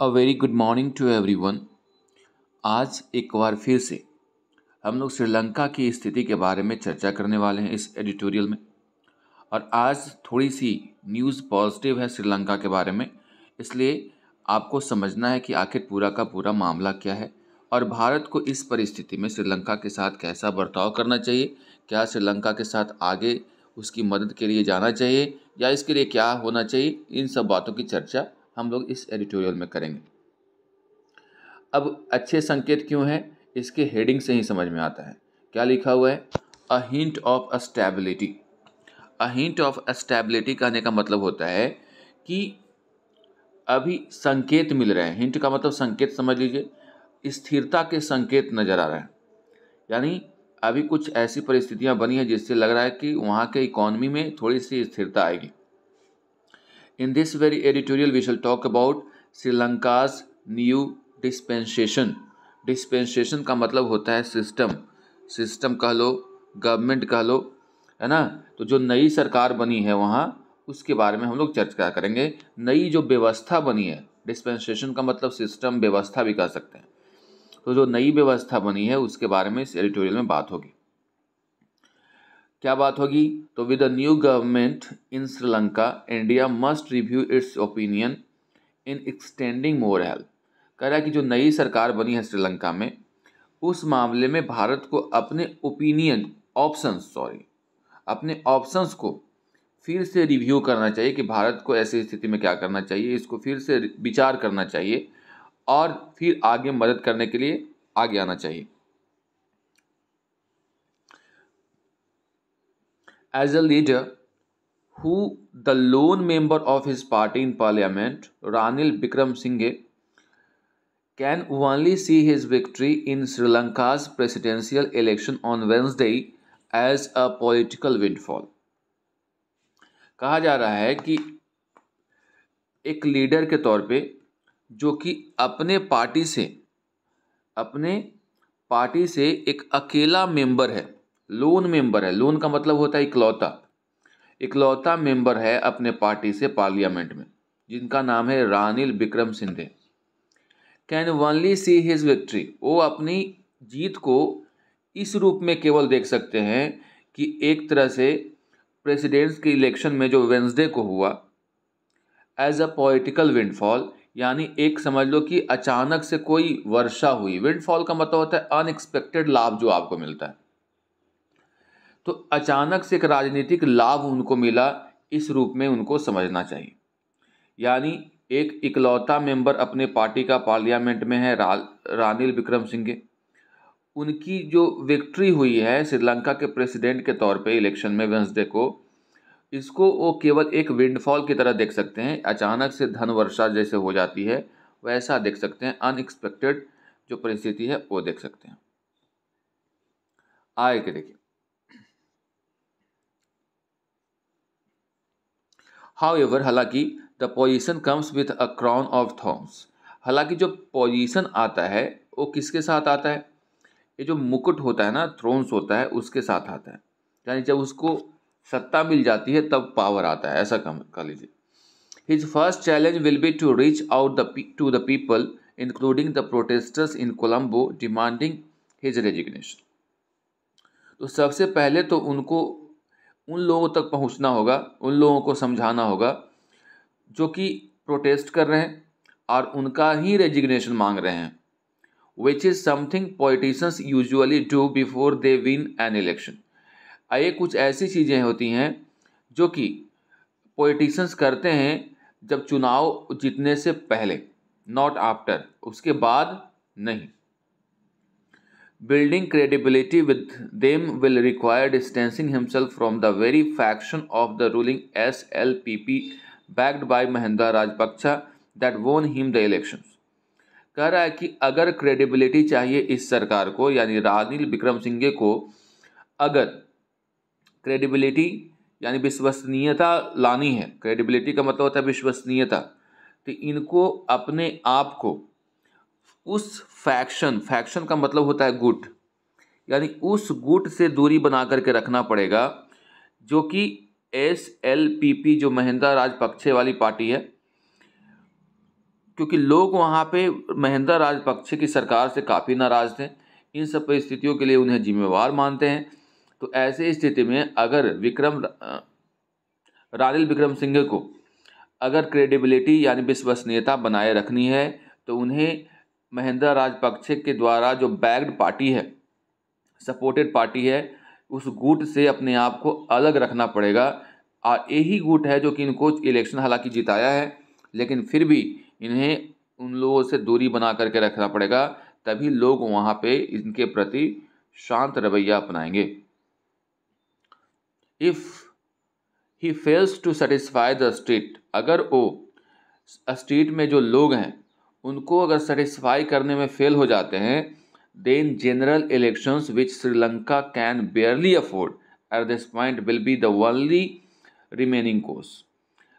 A very good morning to everyone आज एक बार फिर से हम लोग श्रीलंका की स्थिति के बारे में चर्चा करने वाले हैं इस एडिटोरियल में और आज थोड़ी सी न्यूज़ पॉजिटिव है श्रीलंका के बारे में इसलिए आपको समझना है कि आखिर पूरा का पूरा मामला क्या है और भारत को इस परिस्थिति में श्रीलंका के साथ कैसा बर्ताव करना चाहिए क्या श्रीलंका के साथ आगे उसकी मदद के लिए जाना चाहिए या इसके लिए क्या होना चाहिए इन सब बातों की चर्चा हम लोग इस एडिटोरियल में करेंगे अब अच्छे संकेत क्यों है इसके हेडिंग से ही समझ में आता है क्या लिखा हुआ है a hint of stability a hint of stability कहने का मतलब होता है कि अभी संकेत मिल रहे हैं हिंट का मतलब संकेत समझ लीजिए स्थिरता के संकेत नज़र आ रहे हैं यानी अभी कुछ ऐसी परिस्थितियां बनी हैं जिससे लग रहा है कि वहाँ के इकोनॉमी में थोड़ी सी स्थिरता आएगी in this very editorial we shall talk about Sri Lanka's new dispensation का मतलब होता है सिस्टम सिस्टम कह लो गवर्नमेंट कह लो है ना तो जो नई सरकार बनी है वहाँ उसके बारे में हम लोग चर्चा करेंगे नई जो व्यवस्था बनी है डिस्पेंसेशन का मतलब सिस्टम व्यवस्था भी कह सकते हैं तो जो नई व्यवस्था बनी है उसके बारे में इस एडिटोरियल में बात होगी क्या बात होगी तो with a new government in Sri Lanka India must review its opinion in extending more help कह रहा है कि जो नई सरकार बनी है श्रीलंका में उस मामले में भारत को अपने ओपिनियन ऑप्शंस सॉरी अपने ऑप्शंस को फिर से रिव्यू करना चाहिए कि भारत को ऐसी स्थिति में क्या करना चाहिए इसको फिर से विचार करना चाहिए और फिर आगे मदद करने के लिए आगे आना चाहिए as a leader who the lone member of his party in parliament, Ranil Vikremesinghe, can only see his victory in Sri Lanka's presidential election on Wednesday as a political windfall. कहा जा रहा है कि एक लीडर के तौर पे जो कि अपने पार्टी से अपने पार्टी से एक अकेला मेंबर है लोन मेंबर है लोन का मतलब होता है इकलौता इकलौता मेंबर है अपने पार्टी से पार्लियामेंट में जिनका नाम है Ranil Wickremesinghe can only see his victory वो अपनी जीत को इस रूप में केवल देख सकते हैं कि एक तरह से प्रेसिडेंट्स के इलेक्शन में जो वेंसडे को हुआ एज अ पॉलिटिकल विंडफॉल यानी एक समझ लो कि अचानक से कोई वर्षा हुई विंडफॉल का मतलब होता है अनएक्सपेक्टेड लाभ जो आपको मिलता है तो अचानक से एक राजनीतिक लाभ उनको मिला इस रूप में उनको समझना चाहिए यानी एक इकलौता मेंबर अपने पार्टी का पार्लियामेंट में है रा, रानिल विक्रम सिंघे उनकी जो विक्ट्री हुई है श्रीलंका के प्रेसिडेंट के तौर पे इलेक्शन में वेंसडे को इसको वो केवल एक विंडफॉल की तरह देख सकते हैं अचानक से धन वर्षा जैसे हो जाती है वैसा देख सकते हैं अनएक्सपेक्टेड जो परिस्थिति है वो देख सकते हैं आए के देखिए एवर हालांकि the position comes with a crown of thorns हालांकि जो पोजिशन आता है वो किसके साथ आता है ये जो मुकुट होता है ना थ्रोन्स होता है उसके साथ आता है यानी जब उसको सत्ता मिल जाती है तब पावर आता है ऐसा कम कर लीजिए his first challenge will be to reach out the to the people including the protesters in Colombo demanding his resignation तो सबसे पहले तो उनको उन लोगों तक पहुंचना होगा उन लोगों को समझाना होगा जो कि प्रोटेस्ट कर रहे हैं और उनका ही रेजिग्नेशन मांग रहे हैं which is something politicians usually do before they win an election ये कुछ ऐसी चीज़ें होती हैं जो कि पॉलिटिशियंस करते हैं जब चुनाव जीतने से पहले नॉट आफ्टर उसके बाद नहीं Building credibility with them will require distancing himself from the very faction of the ruling SLPP backed by Mahinda Rajapaksa that won him the elections. कह रहा है कि अगर क्रेडिबिलिटी चाहिए इस सरकार को यानी रानिल विक्रम सिंघे को अगर क्रेडिबिलिटी यानी विश्वसनीयता लानी है क्रेडिबिलिटी का मतलब होता है विश्वसनीयता तो इनको अपने आप को उस फैक्शन फैक्शन का मतलब होता है गुट यानी उस गुट से दूरी बना करके रखना पड़ेगा जो कि एस एल पी पी जो महिंदा राजपक्षे वाली पार्टी है क्योंकि लोग वहाँ पे महिंदा राजपक्षे की सरकार से काफ़ी नाराज़ थे इन सब परिस्थितियों के लिए उन्हें जिम्मेवार मानते हैं तो ऐसे स्थिति में अगर विक्रम रानिल विक्रम सिंह को अगर क्रेडिबिलिटी यानी विश्वसनीयता बनाए रखनी है तो उन्हें महेंद्रा राजपक्षे के द्वारा जो बैग्ड पार्टी है सपोर्टेड पार्टी है उस गुट से अपने आप को अलग रखना पड़ेगा और यही गुट है जो कि इनको इलेक्शन हालांकि जिताया है लेकिन फिर भी इन्हें उन लोगों से दूरी बना करके रखना पड़ेगा तभी लोग वहाँ पे इनके प्रति शांत रवैया अपनाएंगे if he fails to satisfy the state अगर वो स्टेट में जो लोग हैं उनको अगर सेटिस्फाई करने में फेल हो जाते हैं then general elections which Sri Lanka can barely afford at this point will be the remaining course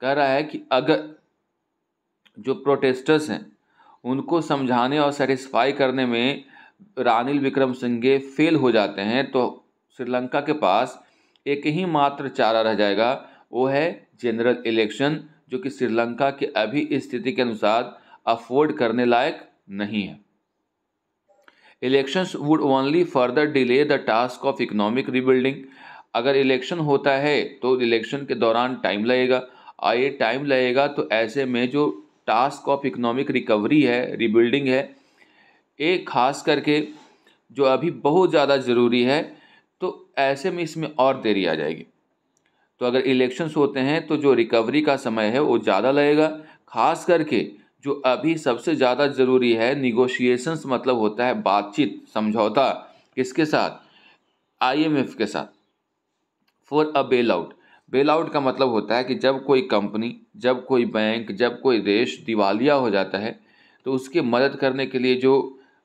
कह रहा है कि अगर जो प्रोटेस्टर्स हैं उनको समझाने और सेटिस्फाई करने में रानिल विक्रम सिंघे फेल हो जाते हैं तो श्रीलंका के पास एक ही मात्र चारा रह जाएगा वो है जनरल इलेक्शन जो कि श्रीलंका के अभी स्थिति के अनुसार अफोर्ड करने लायक नहीं है elections would only further delay the task of economic rebuilding अगर इलेक्शन होता है तो इलेक्शन के दौरान टाइम लगेगा और ये टाइम लगेगा तो ऐसे में जो टास्क ऑफ इकोनॉमिक रिकवरी है रिबिल्डिंग है ये खास करके जो अभी बहुत ज़्यादा ज़रूरी है तो ऐसे में इसमें और देरी आ जाएगी तो अगर इलेक्शंस होते हैं तो जो रिकवरी का समय है वो ज़्यादा लगेगा खास करके जो अभी सबसे ज़्यादा ज़रूरी है निगोशिएशंस मतलब होता है बातचीत समझौता किसके साथ आईएमएफ के साथ for a bail out bail out का मतलब होता है कि जब कोई कंपनी जब कोई बैंक जब कोई देश दिवालिया हो जाता है तो उसकी मदद करने के लिए जो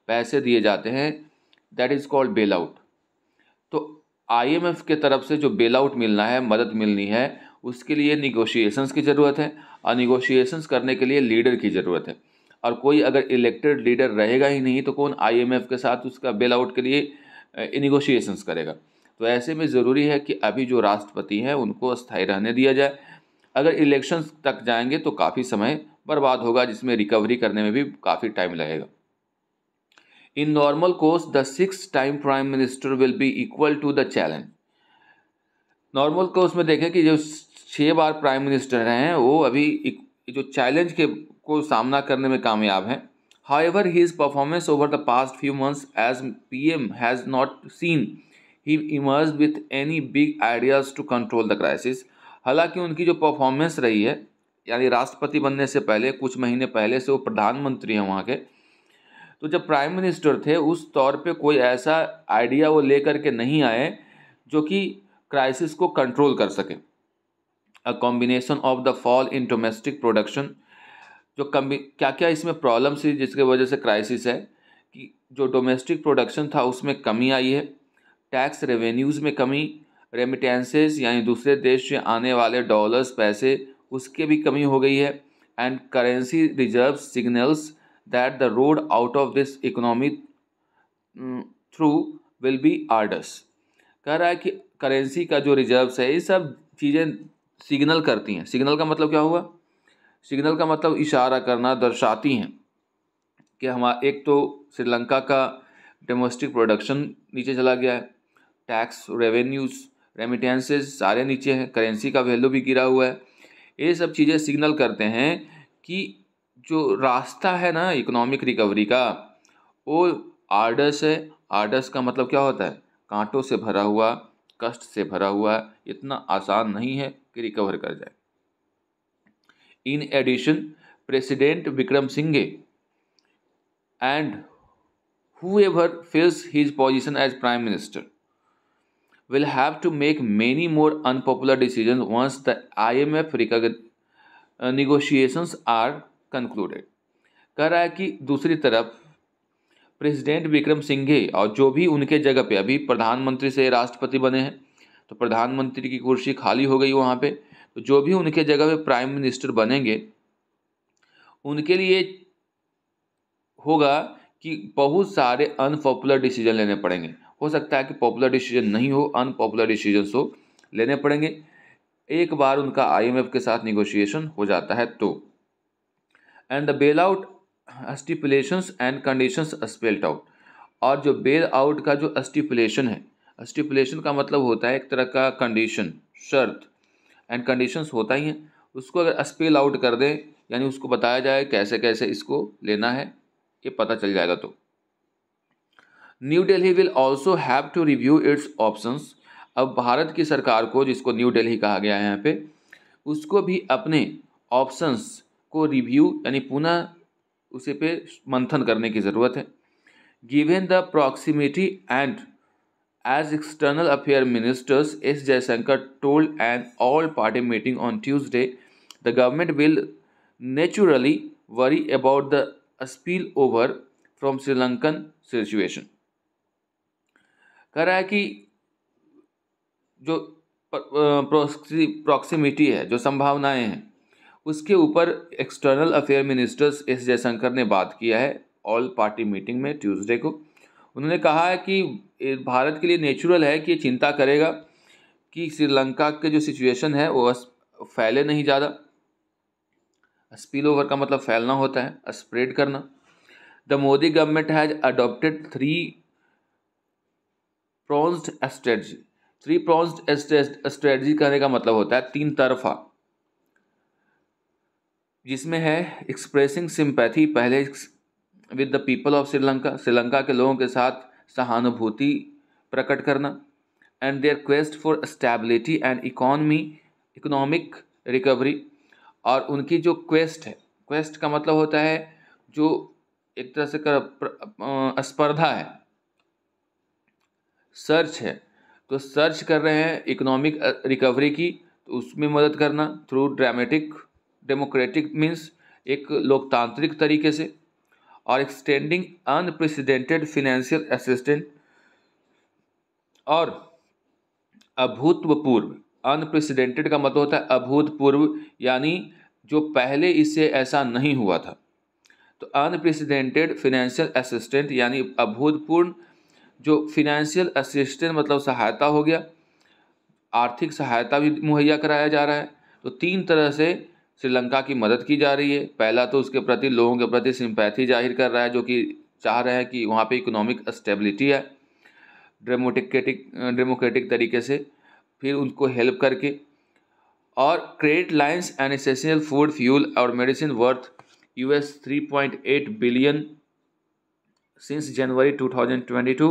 पैसे दिए जाते हैं that is called bail out तो आईएमएफ के तरफ से जो बेल आउट मिलना है मदद मिलनी है उसके लिए निगोशिएशंस की ज़रूरत है और निगोशिएशंस करने के लिए लीडर की ज़रूरत है और कोई अगर इलेक्टेड लीडर रहेगा ही नहीं तो कौन आईएमएफ के साथ उसका बेल आउट के लिए निगोशिएशंस करेगा तो ऐसे में ज़रूरी है कि अभी जो राष्ट्रपति हैं उनको स्थायी रहने दिया जाए अगर इलेक्शन तक जाएंगे तो काफ़ी समय बर्बाद होगा जिसमें रिकवरी करने में भी काफ़ी टाइम लगेगा in normal course the six time prime minister will be equal to the challenge normal course में देखें कि जो छः बार प्राइम मिनिस्टर रहे हैं वो अभी एक जो चैलेंज के को सामना करने में कामयाब हैं however his performance over the past few months as P M has not seen he emerge with any big ideas to control the crisis हालांकि उनकी जो परफॉर्मेंस रही है यानी राष्ट्रपति बनने से पहले कुछ महीने पहले से वो प्रधानमंत्री हैं वहाँ के तो जब प्राइम मिनिस्टर थे उस तौर पे कोई ऐसा आइडिया वो लेकर के नहीं आए जो कि क्राइसिस को कंट्रोल कर सकें a combination of the fall in domestic production जो कम्बी क्या क्या इसमें प्रॉब्लम्स थी जिसके वजह से क्राइसिस है कि जो डोमेस्टिक प्रोडक्शन था उसमें कमी आई है टैक्स रेवेन्यूज़ में कमी रेमिटेंसेस यानी दूसरे देश से आने वाले डॉलर्स पैसे उसके भी कमी हो गई है and currency reserve signals that the road out of this economy through will be arduous कह रहा है कि करेंसी का जो रिजर्व्स है ये सब चीज़ें सिग्नल करती हैं सिग्नल का मतलब क्या हुआ सिग्नल का मतलब इशारा करना दर्शाती हैं कि हमारा एक तो श्रीलंका का डोमेस्टिक प्रोडक्शन नीचे चला गया है टैक्स रेवेन्यूज रेमिटेंसेस सारे नीचे हैं करेंसी का वैल्यू भी गिरा हुआ है ये सब चीज़ें सिग्नल करते हैं कि जो रास्ता है ना इकोनॉमिक रिकवरी का वो आर्डर्स है आर्डर्स का मतलब क्या होता है कांटों से भरा हुआ कष्ट से भरा हुआ है इतना आसान नहीं है कि रिकवर कर जाए in addition president Wickremesinghe and whoever fills his position as prime minister will have to make many more unpopular decision once the I M F रिक निगोशिएशंस आर कंक्लूडेड कह रहा है कि दूसरी तरफ प्रेसिडेंट विक्रम सिंघे और जो भी उनके जगह पे अभी प्रधानमंत्री से राष्ट्रपति बने हैं तो प्रधानमंत्री की कुर्सी खाली हो गई वहाँ पे तो जो भी उनके जगह पे प्राइम मिनिस्टर बनेंगे उनके लिए होगा कि बहुत सारे अनपॉपुलर डिसीजन लेने पड़ेंगे हो सकता है कि पॉपुलर डिसीजन नहीं हो अनपॉपुलर डिसीजन हो लेने पड़ेंगे एक बार उनका आईएमएफ के साथ निगोशिएशन हो जाता है तो and the bail out stipulations and conditions spelt out और जो बेल आउट का जो स्टिपुलेशन है स्टिपुलेशन का मतलब होता है एक तरह का कंडीशन शर्त एंड कंडीशंस होता ही हैं उसको अगर स्पेल आउट कर दें यानी उसको बताया जाए कैसे कैसे इसको लेना है ये पता चल जाएगा तो New Delhi will also have to review its options अब भारत की सरकार को जिसको न्यू दिल्ली कहा गया है यहाँ पे उसको भी अपने ऑप्शंस को रिव्यू यानी पुनः उसी पे मंथन करने की ज़रूरत है given the proximity and as external affair ministers S Jaishankar told and all party meeting on Tuesday the government will naturally worry about the spill over from Sri Lankan situation कह रहा है कि जो प्रोक्सीमिटी है जो संभावनाएं हैं उसके ऊपर external affair ministers S Jaishankar ने बात किया है ऑल पार्टी मीटिंग में ट्यूसडे को उन्होंने कहा है कि भारत के लिए नेचुरल है कि ये चिंता करेगा कि श्रीलंका के जो सिचुएशन है वो फैले नहीं ज़्यादा स्पिल ओवर का मतलब फैलना होता है स्प्रेड करना the Modi government has adopted three pronged strategy three pronged strategy कहने का मतलब होता है तीन तरफा जिसमें है एक्सप्रेसिंग सिंपैथी पहले with the people of Sri Lanka Sri Lanka के लोगों के साथ सहानुभूति प्रकट करना and their quest for stability and economy economic recovery और उनकी जो क्वेस्ट है क्वेस्ट का मतलब होता है जो एक तरह से कर स्पर्धा है सर्च है तो सर्च कर रहे हैं इकोनॉमिक रिकवरी की तो उसमें मदद करना थ्रू ड्रामेटिक डेमोक्रेटिक मीन्स एक लोकतांत्रिक तरीके से और एक्सटेंडिंग अनप्रेसिडेंटेड फिनेंशियल असिस्टेंट और अभूतपूर्व अनप्रेसिडेंटेड का मतलब होता है अभूतपूर्व यानी जो पहले इससे ऐसा नहीं हुआ था तो अनप्रेसिडेंटेड फिनेंशियल असिस्टेंट यानी अभूतपूर्ण जो फिनेंशियल असिस्टेंट मतलब सहायता हो गया आर्थिक सहायता भी मुहैया कराया जा रहा है तो तीन तरह से श्रीलंका की मदद की जा रही है पहला तो उसके प्रति लोगों के प्रति सिंपैथी जाहिर कर रहा है जो कि चाह रहे हैं कि वहाँ पे इकोनॉमिक स्टेबिलिटी है डेमोटिकेटिक डेमोक्रेटिक तरीके से फिर उनको हेल्प करके और credit lines and essential food fuel और medicine worth U S three point eight billion since January two thousand twenty two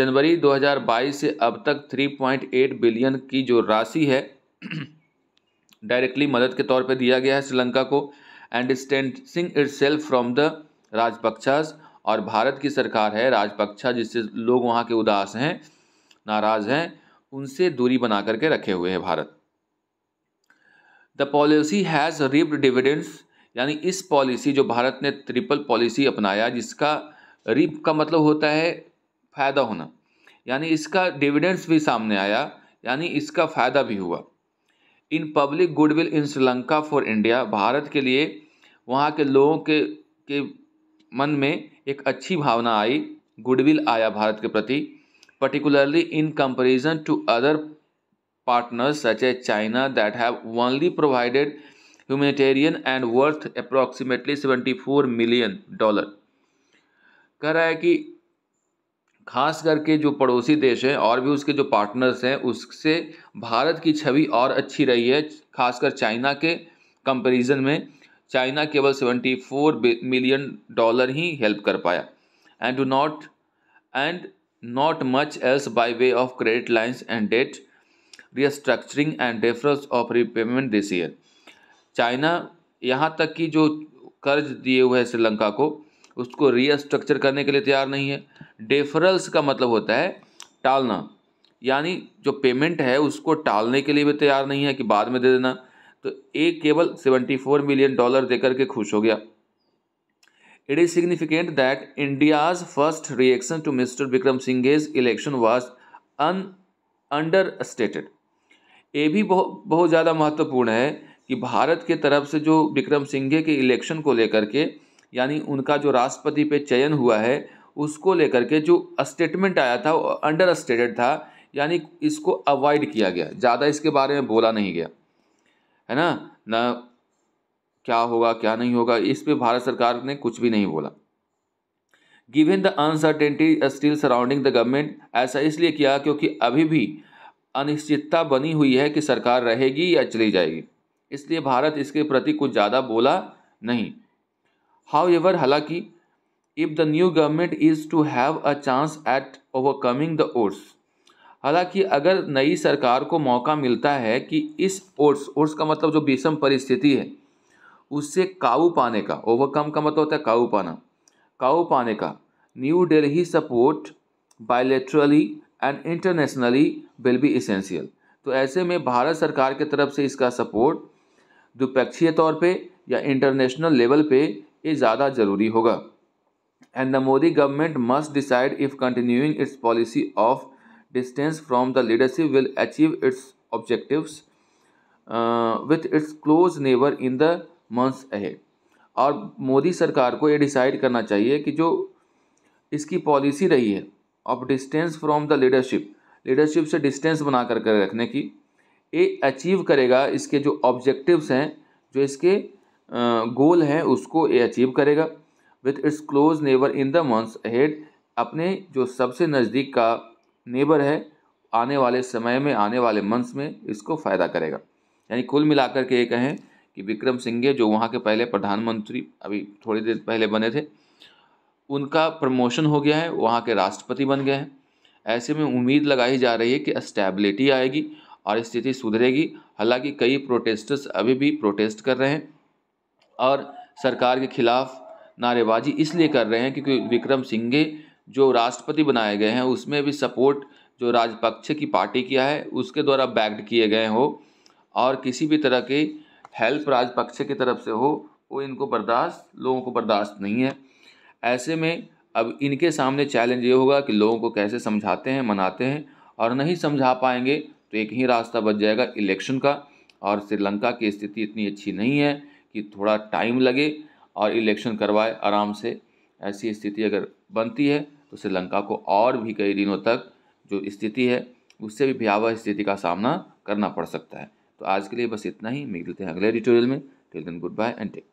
जनवरी दो हज़ार बाईस से अब तक थ्री पॉइंट एट बिलियन की जो राशि है डायरेक्टली मदद के तौर पर दिया गया है श्रीलंका को and distancing itself from the Rajapaksas और भारत की सरकार है राजपक्षा जिससे लोग वहाँ के उदास हैं नाराज़ हैं उनसे दूरी बना करके रखे हुए है Bharat the policy has reaped dividends यानी इस पॉलिसी जो भारत ने ट्रिपल पॉलिसी अपनाया जिसका रिप का मतलब होता है फ़ायदा होना यानी इसका डिविडेंस भी सामने आया यानी इसका फ़ायदा भी हुआ in public goodwill in Sri Lanka for India Bharat के लिए वहाँ के लोगों के के मन में एक अच्छी भावना आई गुडविल आया भारत के प्रति particularly in comparison to other partners such a China that have only provided humanitarian and worth approximately seventy four million dollar कह रहा है कि खास करके जो पड़ोसी देश हैं और भी उसके जो पार्टनर्स हैं उससे भारत की छवि और अच्छी रही है खासकर चाइना के कंपैरिजन में चाइना केवल 74 मिलियन डॉलर ही हेल्प कर पाया and do not and not much else by way of credit lines and debt restructuring and deferrals of repayment this year China यहाँ तक कि जो कर्ज दिए हुए हैं श्रीलंका को उसको रीस्ट्रक्चर करने के लिए तैयार नहीं है डेफरल्स का मतलब होता है टालना यानी जो पेमेंट है उसको टालने के लिए भी तैयार नहीं है कि बाद में दे देना तो एक केवल 74 मिलियन डॉलर देकर के खुश हो गया it is significant that India's first reaction to Mr Wickremesinghe's election was अन अंडर स्टेटेड ये भी बहुत बहुत ज़्यादा महत्वपूर्ण है कि भारत के तरफ से जो विक्रम सिंघे के इलेक्शन को लेकर के यानी उनका जो राष्ट्रपति पे चयन हुआ है उसको लेकर के जो स्टेटमेंट आया था वो अंडर स्टेटेड था यानी इसको अवॉइड किया गया ज़्यादा इसके बारे में बोला नहीं गया है ना ना क्या होगा क्या नहीं होगा इस पर भारत सरकार ने कुछ भी नहीं बोला given the uncertainty still surrounding the government ऐसा इसलिए किया क्योंकि अभी भी अनिश्चितता बनी हुई है कि सरकार रहेगी या चली जाएगी इसलिए भारत इसके प्रति कुछ ज़्यादा बोला नहीं एवर हालांकि if the new government is to have a chance at overcoming the odds हालांकि अगर नई सरकार को मौका मिलता है कि इस ओट्स ओट्स का मतलब जो विषम परिस्थिति है उससे काबू पाने का ओवरकम का मतलब होता है काबू पाना काबू पाने का New Delhi support bilaterally and internationally will be essential तो ऐसे में भारत सरकार की तरफ से इसका सपोर्ट द्विपक्षीय तौर पे या इंटरनेशनल लेवल पे ये ज़्यादा ज़रूरी होगा and the Modi government must decide if continuing its policy of distance from the leadership will achieve its objectives with its close neighbour in the months ahead और मोदी सरकार को ये डिसाइड करना चाहिए कि जो इसकी पॉलिसी रही है of distance from the leadership leadership से डिस्टेंस बना कर कर रखने की ये अचीव करेगा इसके जो ऑब्जेक्टिव्स हैं जो इसके गोल है उसको ये अचीव करेगा with its close neighbour in the months head अपने जो सबसे नज़दीक का नेबर है आने वाले समय में आने वाले मंथ्स में इसको फ़ायदा करेगा यानी कुल मिलाकर के ये कहें कि विक्रम सिंघे जो वहाँ के पहले प्रधानमंत्री अभी थोड़ी देर पहले बने थे उनका प्रमोशन हो गया है वहाँ के राष्ट्रपति बन गए हैं ऐसे में उम्मीद लगाई जा रही है कि स्टेबिलिटी आएगी और स्थिति सुधरेगी हालांकि कई प्रोटेस्टर्स अभी भी प्रोटेस्ट कर रहे हैं और सरकार के खिलाफ नारेबाजी इसलिए कर रहे हैं क्योंकि विक्रम सिंघे जो राष्ट्रपति बनाए गए हैं उसमें भी सपोर्ट जो राजपक्षे की पार्टी किया है उसके द्वारा बैक्ड किए गए हो और किसी भी तरह के हेल्प राजपक्षे की तरफ से हो वो इनको बर्दाश्त लोगों को बर्दाश्त नहीं है ऐसे में अब इनके सामने चैलेंज ये होगा कि लोगों को कैसे समझाते हैं मनाते हैं और नहीं समझा पाएंगे तो एक ही रास्ता बच जाएगा इलेक्शन का और श्रीलंका की स्थिति इतनी अच्छी नहीं है कि थोड़ा टाइम लगे और इलेक्शन करवाए आराम से ऐसी स्थिति अगर बनती है तो श्रीलंका को और भी कई दिनों तक जो स्थिति है उससे भी भयावह स्थिति का सामना करना पड़ सकता है तो आज के लिए बस इतना ही मिलते हैं अगले एडिटोरियल में टिल दिन गुड बाय एंड टेक